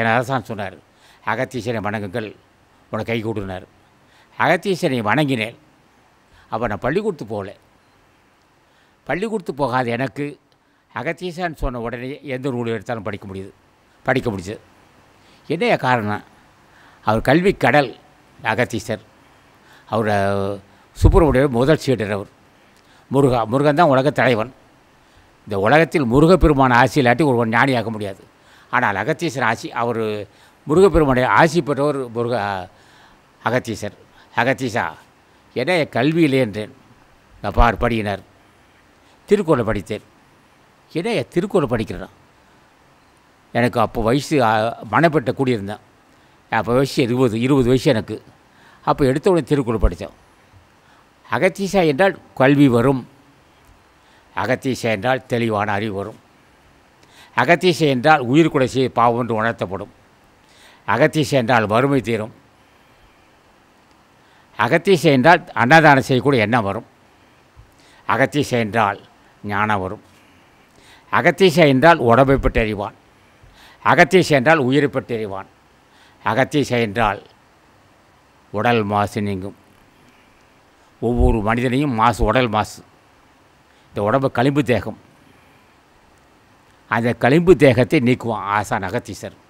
என அரசான் சொன்னார் அகத்தீசனை வணங்குங்கள் உனக்கு கை கூடுனார் அகத்தீசனை வணங்கினேன் அப்போ நான் பள்ளிக்கூடத்து போகல பள்ளிக்கூடத்து போகாத எனக்கு அகத்தீஸ்வரன் சொன்ன உடனே எந்த நூல் எடுத்தாலும் படிக்க முடியுது படிக்க முடிஞ்சது என்னைய காரணம் அவர் கல்வி கடல் அகத்தீசர் அவர் சுப்பிரமணிய முதல் சீடர் அவர் முருகா முருகன் தான் உலகத் தலைவன் இந்த உலகத்தில் முருகப்பெருமான ஆட்டி ஒருவன் ஞானியாக முடியாது ஆனால் அகத்தீஸ்வரர் ஆசி அவர் முருகப்பெருமனை ஆசி பெற்றவர் முருக அகத்தீசர் அகத்தீசா என கல்வியிலே என்றேன் நான் பார் படியினர் திருக்குறளை படித்தேன் என்ன திருக்குறளை படிக்கிறேன் எனக்கு அப்போ வயசு மனப்பெட்ட கூடியிருந்தேன் அப்போ வயசு இருபது இருபது வயசு எனக்கு அப்போ எடுத்த உடனே திருக்குறள் படித்தேன் அகத்தீசா என்றால் கல்வி வரும் அகத்தீசா என்றால் தெளிவான அறிவு வரும் அகத்தீசை என்றால் உயிர் குடைசி பாவம் என்று உணர்த்தப்படும் அகத்தீசை என்றால் வறுமை தீரும் அகத்தீசை என்றால் அன்னதானம் செய்யக்கூடிய எண்ணம் வரும் அகத்தீசை என்றால் ஞானம் வரும் அகத்தீசை என்றால் உடம்பை பெற்றறிவான் அகத்தீசை என்றால் உயிரை பெற்றறிவான் அகத்தீசை என்றால் உடல் மாசு நீங்கும் ஒவ்வொரு மனிதனையும் மாசு உடல் மாசு இந்த உடம்பு களிம்பு தேகம் அந்த களிம்பு தேகத்தை நீக்குவான் ஆசானாக தீசர்